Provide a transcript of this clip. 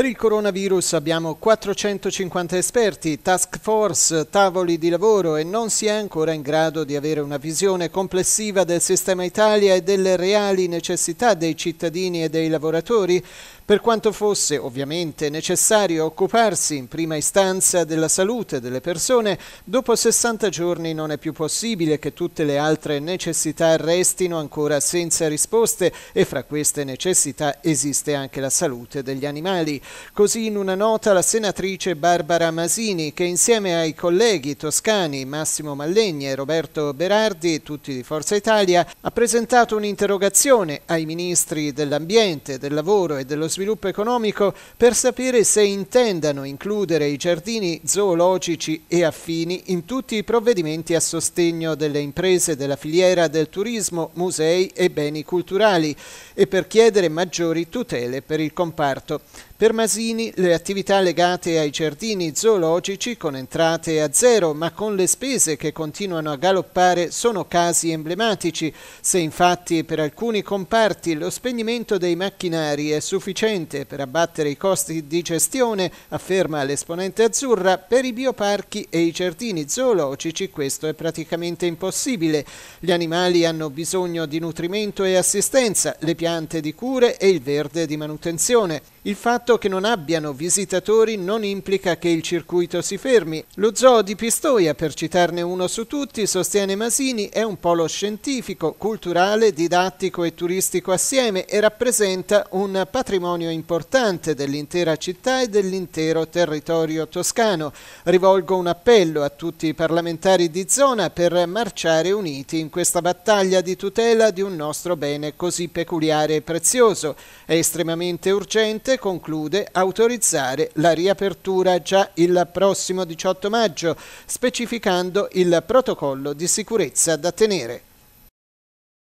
Per il coronavirus abbiamo 450 esperti, task force, tavoli di lavoro e non si è ancora in grado di avere una visione complessiva del sistema Italia e delle reali necessità dei cittadini e dei lavoratori, per quanto fosse ovviamente necessario occuparsi in prima istanza della salute delle persone, dopo 60 giorni non è più possibile che tutte le altre necessità restino ancora senza risposte e fra queste necessità esiste anche la salute degli animali. Così in una nota la senatrice Barbara Masini, che insieme ai colleghi toscani Massimo Mallegni e Roberto Berardi, tutti di Forza Italia, ha presentato un'interrogazione ai ministri dell'Ambiente, del Lavoro e dello Sviluppo Economico per sapere se intendano includere i giardini zoologici e affini in tutti i provvedimenti a sostegno delle imprese della filiera del turismo, musei e beni culturali e per chiedere maggiori tutele per il comparto. Per Germasini le attività legate ai giardini zoologici con entrate a zero, ma con le spese che continuano a galoppare sono casi emblematici. Se infatti per alcuni comparti lo spegnimento dei macchinari è sufficiente per abbattere i costi di gestione, afferma l'esponente azzurra, per i bioparchi e i giardini zoologici questo è praticamente impossibile. Gli animali hanno bisogno di nutrimento e assistenza, le piante di cure e il verde di manutenzione. Il fatto che non abbiano visitatori non implica che il circuito si fermi. Lo zoo di Pistoia, per citarne uno su tutti, sostiene Masini, è un polo scientifico, culturale, didattico e turistico assieme e rappresenta un patrimonio importante dell'intera città e dell'intero territorio toscano. Rivolgo un appello a tutti i parlamentari di zona per marciare uniti in questa battaglia di tutela di un nostro bene così peculiare e prezioso. È estremamente urgente Conte conclude autorizzare la riapertura già il prossimo 18 maggio, specificando il protocollo di sicurezza da tenere.